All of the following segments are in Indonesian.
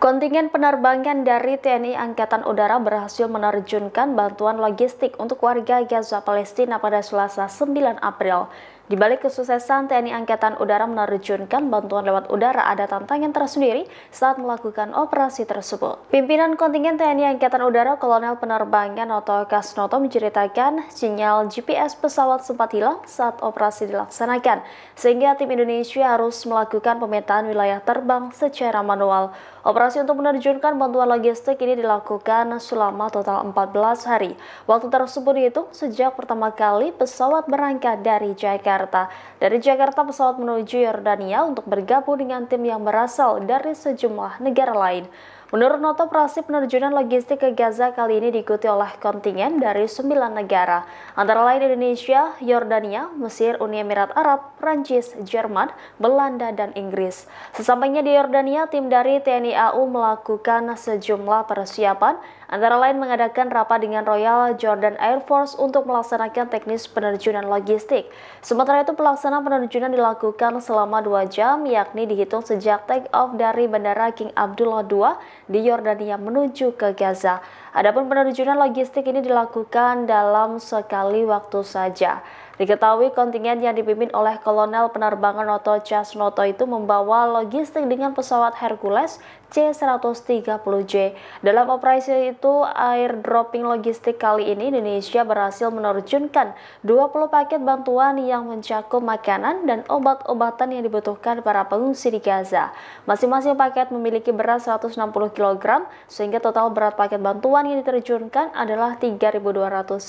Kontingen penerbangan dari TNI Angkatan Udara berhasil menerjunkan bantuan logistik untuk warga Gaza Palestina pada Selasa 9 April. Di balik kesuksesan TNI Angkatan Udara menerjunkan bantuan lewat udara ada tantangan tersendiri saat melakukan operasi tersebut. Pimpinan kontingen TNI Angkatan Udara Kolonel Penerbangan Noto Kasnoto menceritakan sinyal GPS pesawat sempat hilang saat operasi dilaksanakan, sehingga tim Indonesia harus melakukan pemetaan wilayah terbang secara manual. Operasi untuk menerjunkan bantuan logistik ini dilakukan selama total 14 hari. Waktu tersebut dihitung sejak pertama kali pesawat berangkat dari Jakarta. Jakarta. Dari Jakarta pesawat menuju Yordania untuk bergabung dengan tim yang berasal dari sejumlah negara lain. Menurut Noto, operasi penerjunan logistik ke Gaza kali ini diikuti oleh kontingen dari sembilan negara, antara lain Indonesia, Yordania, Mesir, Uni Emirat Arab, Prancis, Jerman, Belanda, dan Inggris. Sesampainya di Yordania, tim dari TNI AU melakukan sejumlah persiapan, antara lain mengadakan rapat dengan Royal Jordan Air Force untuk melaksanakan teknis penerjunan logistik. Sementara itu, pelaksanaan penerjunan dilakukan selama dua jam, yakni dihitung sejak take off dari Bandara King Abdullah II di Yordania menuju ke Gaza. Adapun penerjunan logistik ini dilakukan dalam sekali waktu saja. Diketahui kontingen yang dipimpin oleh Kolonel Penerbangan Noto Chasnoto itu membawa logistik dengan pesawat Hercules C-130J. Dalam operasi itu, air dropping logistik kali ini Indonesia berhasil menerjunkan 20 paket bantuan yang mencakup makanan dan obat-obatan yang dibutuhkan para pengungsi di Gaza. Masing-masing paket memiliki berat 160 kg, sehingga total berat paket bantuan yang diterjunkan adalah 3.200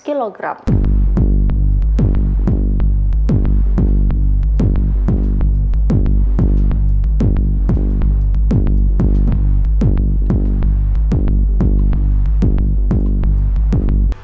kg.